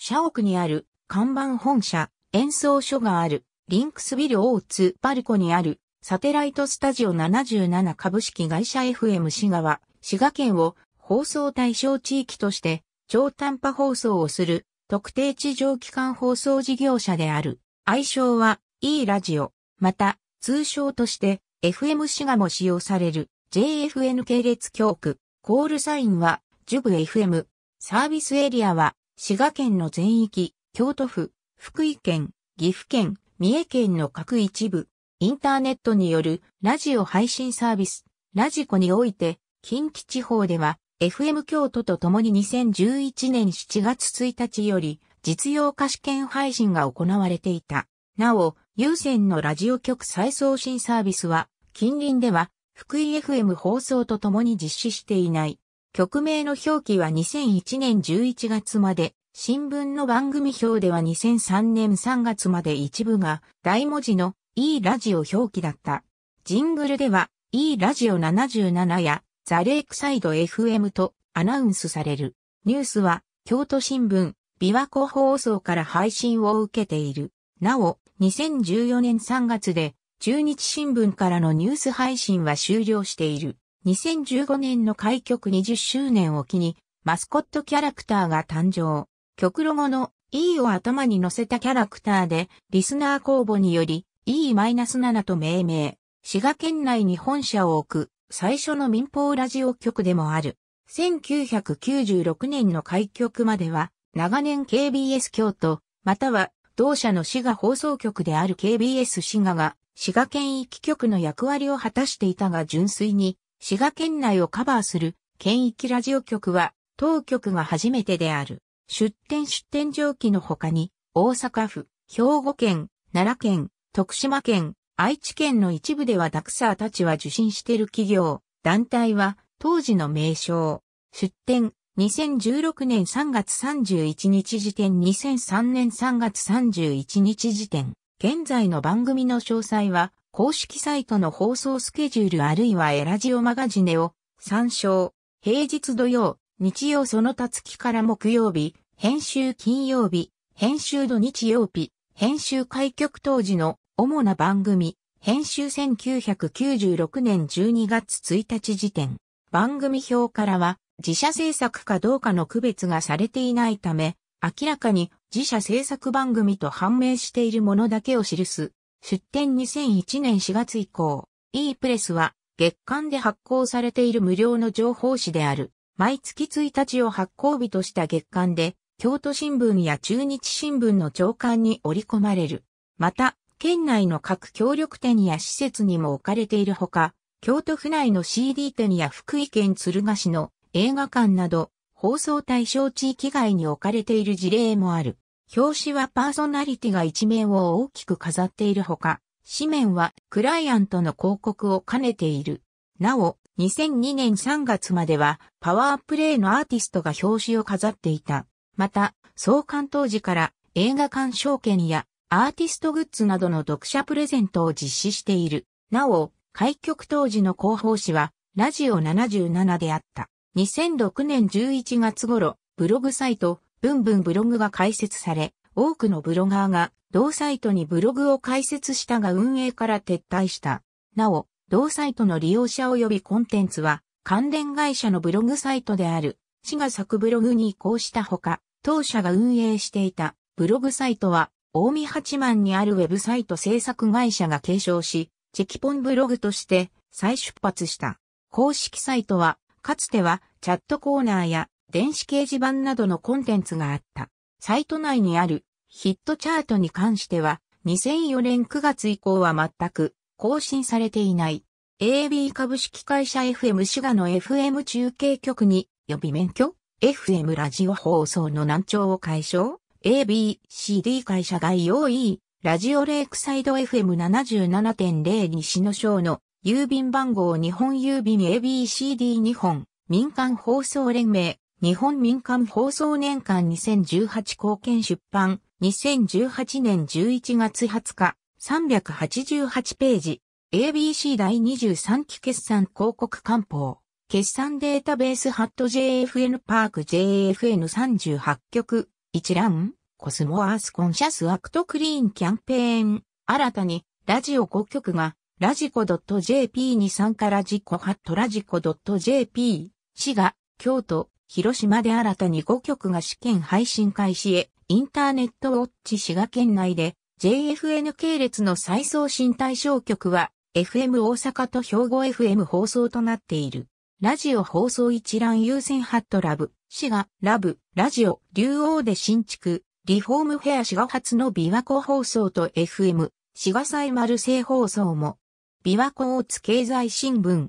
社屋にある看板本社、演奏所がある、リンクスビルオーツパルコにある、サテライトスタジオ77株式会社 FM 滋賀は、滋賀県を放送対象地域として、超短波放送をする、特定地上機関放送事業者である。愛称は、E ラジオ。また、通称として、FM 滋賀も使用される、JFN 系列教区。コールサインは、ジュブ FM。サービスエリアは、滋賀県の全域、京都府、福井県、岐阜県、三重県の各一部、インターネットによるラジオ配信サービス、ラジコにおいて、近畿地方では、FM 京都と共に2011年7月1日より、実用化試験配信が行われていた。なお、有線のラジオ局再送信サービスは、近隣では、福井 FM 放送と共に実施していない。曲名の表記は2001年11月まで、新聞の番組表では2003年3月まで一部が大文字の E ラジオ表記だった。ジングルでは E ラジオ77やザレークサイド FM とアナウンスされる。ニュースは京都新聞、琵琶湖放送から配信を受けている。なお、2014年3月で中日新聞からのニュース配信は終了している。2015年の開局20周年を機に、マスコットキャラクターが誕生。曲ロゴの E を頭に乗せたキャラクターで、リスナー公募により E-7 と命名。滋賀県内に本社を置く最初の民放ラジオ局でもある。1996年の開局までは、長年 KBS 京都、または同社の滋賀放送局である KBS 滋賀が滋賀県域局の役割を果たしていたが純粋に滋賀県内をカバーする県域ラジオ局は当局が初めてである。出展出展上記の他に、大阪府、兵庫県、奈良県、徳島県、愛知県の一部ではダクサーたちは受信している企業、団体は当時の名称、出展2016年3月31日時点2003年3月31日時点、現在の番組の詳細は公式サイトの放送スケジュールあるいはエラジオマガジネを参照。平日土曜、日曜そのたつきから木曜日、編集金曜日、編集土日曜日、編集開局当時の主な番組、編集1996年12月1日時点。番組表からは自社制作かどうかの区別がされていないため、明らかに自社制作番組と判明しているものだけを記す出展2001年4月以降、e プレスは月間で発行されている無料の情報誌である、毎月1日を発行日とした月間で、京都新聞や中日新聞の長官に織り込まれる。また、県内の各協力店や施設にも置かれているほか、京都府内の CD 店や福井県敦賀市の映画館など、放送対象地域外に置かれている事例もある。表紙はパーソナリティが一面を大きく飾っているほか、紙面はクライアントの広告を兼ねている。なお、2002年3月まではパワープレイのアーティストが表紙を飾っていた。また、創刊当時から映画鑑賞券やアーティストグッズなどの読者プレゼントを実施している。なお、開局当時の広報誌はラジオ77であった。2006年11月頃、ブログサイト、ブンブンブログが開設され、多くのブロガーが同サイトにブログを開設したが運営から撤退した。なお、同サイトの利用者及びコンテンツは関連会社のブログサイトである、市が作ブログに移行したほか、当社が運営していたブログサイトは、大見八幡にあるウェブサイト制作会社が継承し、チェキポンブログとして再出発した。公式サイトは、かつてはチャットコーナーや電子掲示板などのコンテンツがあった。サイト内にあるヒットチャートに関しては、2004年9月以降は全く更新されていない。AB 株式会社 FM 滋賀の FM 中継局に予備免許 FM ラジオ放送の難聴を解消 ABCD 会社概要 E ラジオレイクサイド FM77.0 西野省の郵便番号日本郵便 ABCD 日本民間放送連盟日本民間放送年間2018貢献出版、2018年11月20日、388ページ、ABC 第23期決算広告官報、決算データベースハット JFN パーク JFN38 局、一覧、コスモアースコンシャスアクトクリーンキャンペーン、新たに、ラジオ5局が、ラジコ .jp に参加ラジコハットラジコ .jp、市が、京都、広島で新たに5局が試験配信開始へ、インターネットウォッチ滋賀県内で、JFN 系列の再送信対象局は、FM 大阪と兵庫 FM 放送となっている。ラジオ放送一覧優先ハットラブ、滋賀、ラブ、ラジオ、竜王で新築、リフォームフェア滋賀発の琵琶湖放送と FM、滋賀祭丸製放送も、琵琶湖大津経済新聞、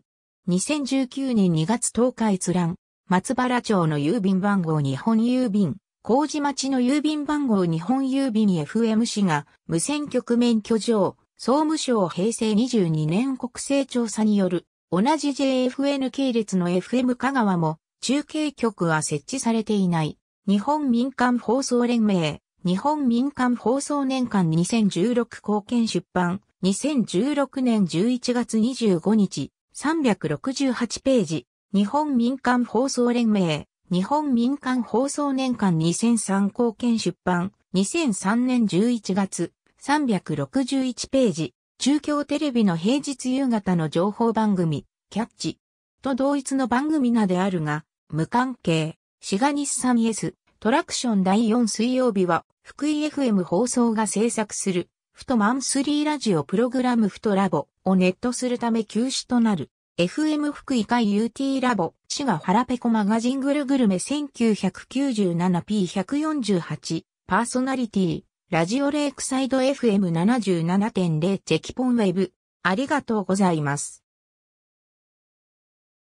2019年2月10日閲覧。松原町の郵便番号日本郵便、麹町の郵便番号日本郵便 f m 市が無線局免許上、総務省平成22年国勢調査による、同じ JFN 系列の FM 香川も、中継局は設置されていない。日本民間放送連盟、日本民間放送年間2016貢献出版、2016年11月25日、368ページ。日本民間放送連盟、日本民間放送年間2003貢献出版、2003年11月、361ページ、中京テレビの平日夕方の情報番組、キャッチ、と同一の番組名であるが、無関係、シガニスサミエス、トラクション第4水曜日は、福井 FM 放送が制作する、フトマンスリーラジオプログラムフトラボをネットするため休止となる。FM 福井会 UT ラボ、滋賀原ペコマガジングルグルメ 1997p148、パーソナリティ、ラジオレイクサイド FM77.0 チェキポンウェブ。ありがとうございます。